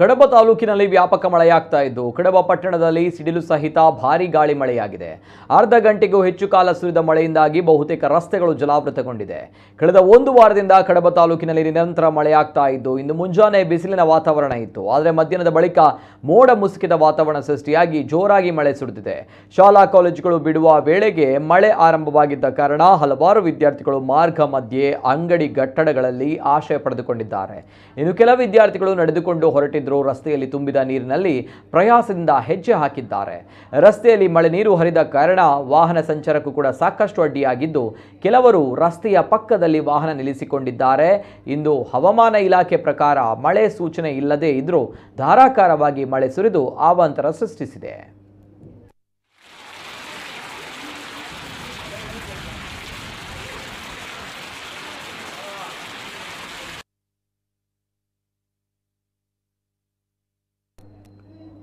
ಕಡಬ ತಾಲೂಕಿನಲ್ಲಿ ವ್ಯಾಪಕ ಮಳೆಯಾಗ್ತಾ ಇದ್ದು ಕಡಬ ಪಟ್ಟಣದಲ್ಲಿ ಸಿಡಿಲು ಸಹಿತ ಭಾರೀ ಗಾಳಿ ಮಳೆಯಾಗಿದೆ ಅರ್ಧ ಗಂಟೆಗೂ ಹೆಚ್ಚು ಕಾಲ ಸುರಿದ ಮಳೆಯಿಂದಾಗಿ ಬಹುತೇಕ ರಸ್ತೆಗಳು ಜಲಾವೃತಗೊಂಡಿದೆ ಕಳೆದ ಒಂದು ವಾರದಿಂದ ಕಡಬ ತಾಲೂಕಿನಲ್ಲಿ ನಿರಂತರ ಮಳೆಯಾಗ್ತಾ ಇದ್ದು ಇಂದು ಮುಂಜಾನೆ ಬಿಸಿಲಿನ ವಾತಾವರಣ ಇತ್ತು ಆದರೆ ಮಧ್ಯಾಹ್ನದ ಬಳಿಕ ಮೋಡ ಮುಸುಕಿದ ವಾತಾವರಣ ಸೃಷ್ಟಿಯಾಗಿ ಜೋರಾಗಿ ಮಳೆ ಸುರಿದಿದೆ ಶಾಲಾ ಕಾಲೇಜುಗಳು ಬಿಡುವ ವೇಳೆಗೆ ಮಳೆ ಆರಂಭವಾಗಿದ್ದ ಕಾರಣ ಹಲವಾರು ವಿದ್ಯಾರ್ಥಿಗಳು ಮಾರ್ಗ ಮಧ್ಯೆ ಅಂಗಡಿ ಕಟ್ಟಡಗಳಲ್ಲಿ ಆಶ್ರಯ ಪಡೆದುಕೊಂಡಿದ್ದಾರೆ ಇನ್ನು ಕೆಲ ವಿದ್ಯಾರ್ಥಿಗಳು ನಡೆದುಕೊಂಡು ಹೊರಟಿದ್ದ ಹೋಗುತ್ತಿದ್ರು ರಸ್ತೆಯಲ್ಲಿ ತುಂಬಿದ ನೀರಿನಲ್ಲಿ ಪ್ರಯಾಸದಿಂದ ಹೆಜ್ಜೆ ಹಾಕಿದ್ದಾರೆ ರಸ್ತೆಯಲ್ಲಿ ಮಳೆ ನೀರು ಹರಿದ ಕಾರಣ ವಾಹನ ಸಂಚಾರಕ್ಕೂ ಕೂಡ ಸಾಕಷ್ಟು ಅಡ್ಡಿಯಾಗಿದ್ದು ಕೆಲವರು ರಸ್ತೆಯ ಪಕ್ಕದಲ್ಲಿ ವಾಹನ ನಿಲ್ಲಿಸಿಕೊಂಡಿದ್ದಾರೆ ಇಂದು ಹವಾಮಾನ ಇಲಾಖೆ ಪ್ರಕಾರ ಮಳೆ ಸೂಚನೆ ಇಲ್ಲದೇ ಇದ್ರೂ ಧಾರಾಕಾರವಾಗಿ ಮಳೆ ಸುರಿದು ಆವಾಂತರ ಸೃಷ್ಟಿಸಿದೆ